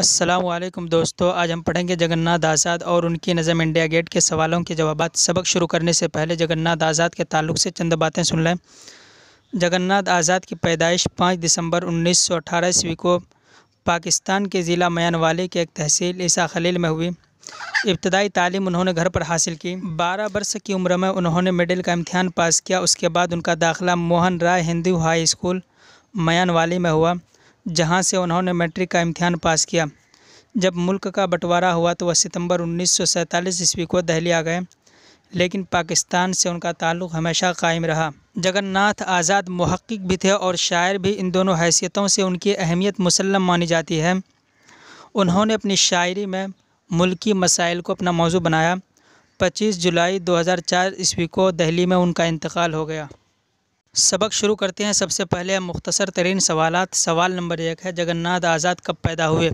असलम दोस्तों आज हम पढ़ेंगे जगन्नाथ आज़ाद और उनकी नज़म इंडिया गेट के सवालों के जवाब सबक शुरू करने से पहले जगन्नाथ आज़ाद के ताल्लुक से चंद बातें सुन लें जगन्नाथ आज़ाद की पैदाइश 5 दिसंबर 1918 ईस्वी को पाकिस्तान के ज़िला मयानवाले के एक तहसील ईसा खलील में हुई इब्तदाई तालीम उन्होंने घर पर हासिल की बारह वर्ष की उम्र में उन्होंने मेडल का इम्तहान पास किया उसके बाद उनका दाखिला मोहन राय हिंदू हाई स्कूल मयानवाली में हुआ जहां से उन्होंने मैट्रिक का इम्तहान पास किया जब मुल्क का बंटवारा हुआ तो वह सितंबर उन्नीस सौ ईस्वी को दहली आ गए लेकिन पाकिस्तान से उनका ताल्लुक़ हमेशा कायम रहा जगन्नाथ आज़ाद महक्क भी थे और शायर भी इन दोनों हैसियतों से उनकी अहमियत मुसलम मानी जाती है उन्होंने अपनी शायरी में मुल्की मसाइल को अपना मौजू बनाया 25 जुलाई 2004 ईस्वी को दहली में उनका इंतकाल हो गया सबक शुरू करते हैं सबसे पहले हम मुख्तसर तरीन सवाल सवाल नंबर एक है जगन्नाथ आज़ाद कब पैदा हुए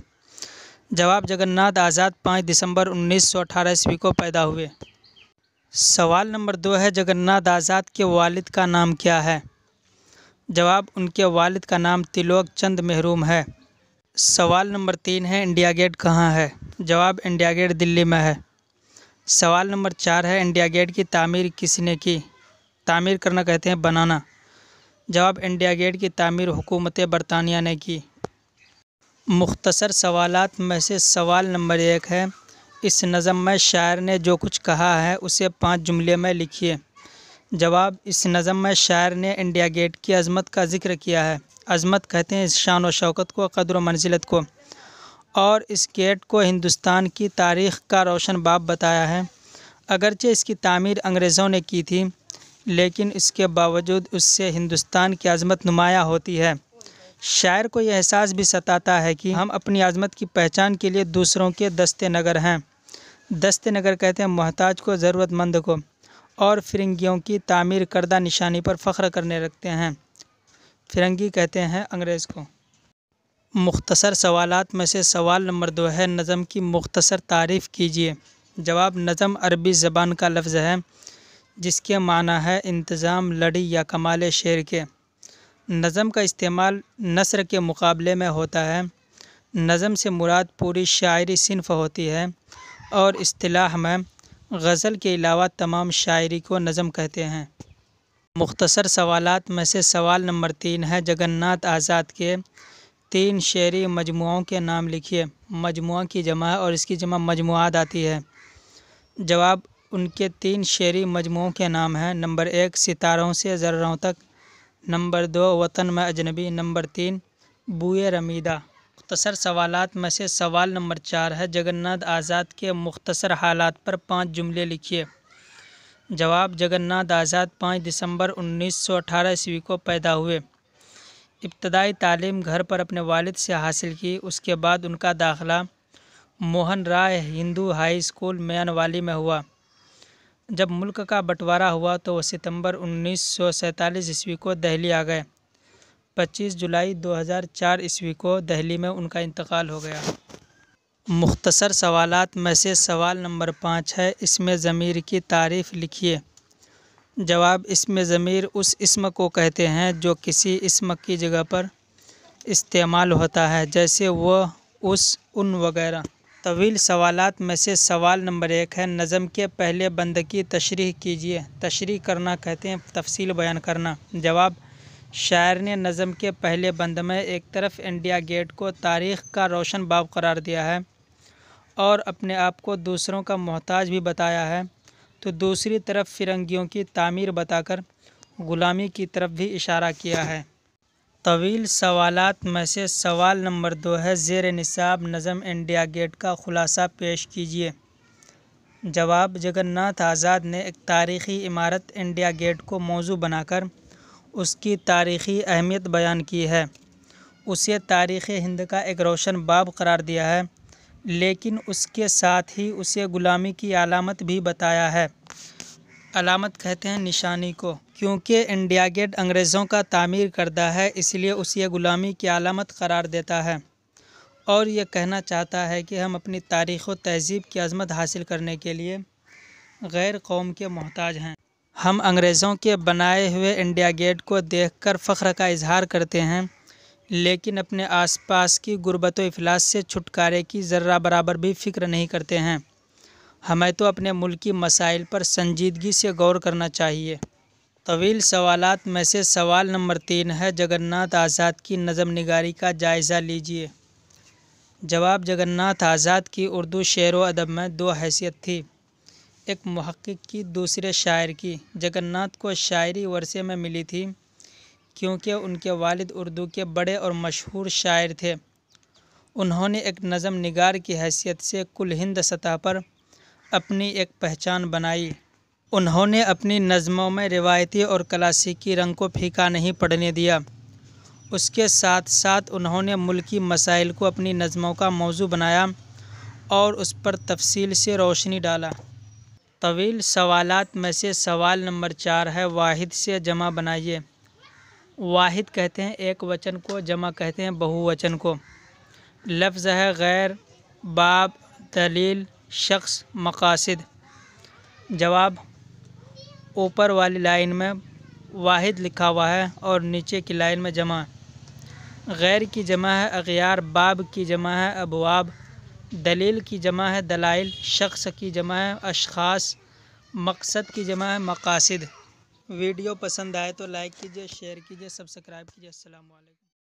जवाब जगन्नाथ आज़ाद पाँच दिसंबर उन्नीस सौ अठारह ईस्वी को पैदा हुए सवाल नंबर दो है जगन्नाथ आज़ाद के वालिद का नाम क्या है जवाब उनके वालिद का नाम तिलोक चंद महरूम है सवाल नंबर तीन है इंडिया गेट कहाँ है जवाब इंडिया गेट दिल्ली में है सवाल नंबर चार है इंडिया गेट की तामीर किसने की तामीर करना कहते हैं बनाना जवाब इंडिया गेट की तामीर हुकूमत बरतानिया ने की मुख्तसर सवालत में से सवाल नंबर एक है इस नज़म में शायर ने जो कुछ कहा है उसे पाँच जुमले में लिखिए जवाब इस नज़म में शायर ने इंडिया गेट की अजमत का जिक्र किया है अजमत कहते हैं इस शान व शौकत को कदर व मंजिलत को और इस गेट को हिंदुस्तान की तारीख़ का रोशन बाब बताया है अगरचे इसकी तामीर अंग्रेज़ों ने की थी लेकिन इसके बावजूद उससे हिंदुस्तान की आज़मत नुमाया होती है शायर को यह एहसास भी सताता है कि हम अपनी आज़मत की पहचान के लिए दूसरों के दस्ते नगर हैं दस्ते नगर कहते हैं मोहताज को ज़रूरतमंद को और फिरंगियों की तामीर करदा निशानी पर फ़ख्र करने रखते हैं फिरंगी कहते हैं अंग्रेज़ को मुख्तसर सवालत में से सवाल नंबर दो है नज़म की मुख्तसर तारीफ़ कीजिए जवाब नज़म अरबी ज़बान का लफ्ज़ है जिसके माना है इंतज़ाम लड़ी या कमाल शेर के नज़म का इस्तेमाल नसर के मुकाबले में होता है नज़म से मुराद पूरी शायरी सिनफ होती है और अतलाह में गज़ल के अलावा तमाम शायरी को नज़म कहते हैं मुख्तसर सवालात में से सवाल नंबर तीन है जगन्नाथ आज़ाद के तीन शेरी मजमुओं के नाम लिखिए मजमु की जमा और इसकी जमा मजमुआत आती है जवाब उनके तीन शेरी मजमू के नाम हैं नंबर एक सितारों से जर्रों तक नंबर दो वतन में अजनबी नंबर तीन बुए रमीदा मुख्तसर सवाल में से सवाल नंबर चार है जगन्नाथ आज़ाद के मुख्तसर हालात पर पाँच जुमले लिखिए जवाब जगन्नाथ आज़ाद पाँच दिसंबर उन्नीस सौ अठारह ईस्वी को पैदा हुए इब्तदाई तालीम घर पर अपने वालिद से हासिल की उसके बाद उनका दाखिला मोहन राय हिंदू हाई स्कूल मैनवाली में हुआ जब मुल्क का बंटवारा हुआ तो वह सितंबर उन्नीस सौ सैंतालीस ईस्वी को दहली आ गए 25 जुलाई 2004 ईस्वी को दहली में उनका इंतकाल हो गया मुख्तसर सवालात में से सवाल नंबर पाँच है इसमें ज़मीर की तारीफ़ लिखिए जवाब इसमें ज़मीर उस इसम को कहते हैं जो किसी इसम की जगह पर इस्तेमाल होता है जैसे वह उस उन वगैरह तवील सवालत में से सवाल नंबर एक है नज़म के पहले बंद की तशरी कीजिए तशरी करना कहते हैं तफसील बयान करना जवाब शायर ने नज़म के पहले बंद में एक तरफ इंडिया गेट को तारीख़ का रोशन बाब करार दिया है और अपने आप को दूसरों का मोहताज भी बताया है तो दूसरी तरफ फिरंगियों की तामीर बताकर ग़ुलामी की तरफ भी इशारा किया है तवील सवालत में से सवाल नंबर दो है ज़ेर निसाब नज़म इंडिया गेट का ख़ुलासा पेश कीजिए जवाब जगन्नाथ आज़ाद ने एक तारीख़ी इमारत इंडिया गेट को मौजू बनाकर उसकी तारीख़ी अहमियत बयान की है उसे तारीख़ हिंद का एक रोशन बाब करार दिया है लेकिन उसके साथ ही उसे ग़ुलामी की अलामत भी बताया है अलामत कहते हैं निशानी को क्योंकि इंडिया गेट अंग्रेज़ों का तामीर करदा है इसलिए उसे ग़ुलामी की आलामत करार देता है और यह कहना चाहता है कि हम अपनी तारीख़ व तहज़ीब की अजमत हासिल करने के लिए गैर कौम के मोहताज हैं हम अंग्रेज़ों के बनाए हुए इंडिया गेट को देख कर फ़ख्र का इजहार करते हैं लेकिन अपने आस पास की गुरबत अफलास से छुटकारे की ज़र्रा बराबर भी फ़िक्र नहीं करते हैं हमें तो अपने मुल्क की मसाइल पर संजीदगी से गौर करना चाहिए तवील सवालत में से सवाल नंबर तीन है जगन्नाथ आज़ाद की नज़म निगारी का जायज़ा लीजिए जवाब जगन्नाथ आज़ाद की उर्दू शेर व अदब में दो हैसियत थी एक महक्क की दूसरे शायर की जगन्नाथ को शायरी वर्षे में मिली थी क्योंकि उनके वालिद उर्दू के बड़े और मशहूर शायर थे उन्होंने एक नज़म निगार की हैसियत से कुल हिंद सतह पर अपनी एक पहचान बनाई उन्होंने अपनी नजमों में रिवायती और क्लासिकी रंग को फीका नहीं पढ़ने दिया उसके साथ साथ उन्होंने मुल्की मसाइल को अपनी नजमों का मौजू बनाया और उस पर तफसील से रोशनी डाला तवील सवाल में से सवाल नंबर चार है वाहिद से जमा बनाइए वाहिद कहते हैं एक वचन को जमा कहते हैं बहुवचन को लफ्ज़ है गैर बाब दलील शख्स मकासद जवाब ऊपर वाली लाइन में वाहिद लिखा हुआ है और नीचे की लाइन में जमा गैर की जमा है अगियार बाब की जमा है अबवाब दलील की जमा है दलाइल शख्स की जमा है अशास मकसद की जमा है मकासद वीडियो पसंद आए तो लाइक कीजिए शेयर कीजिए सब्सक्राइब कीजिए अल्लाम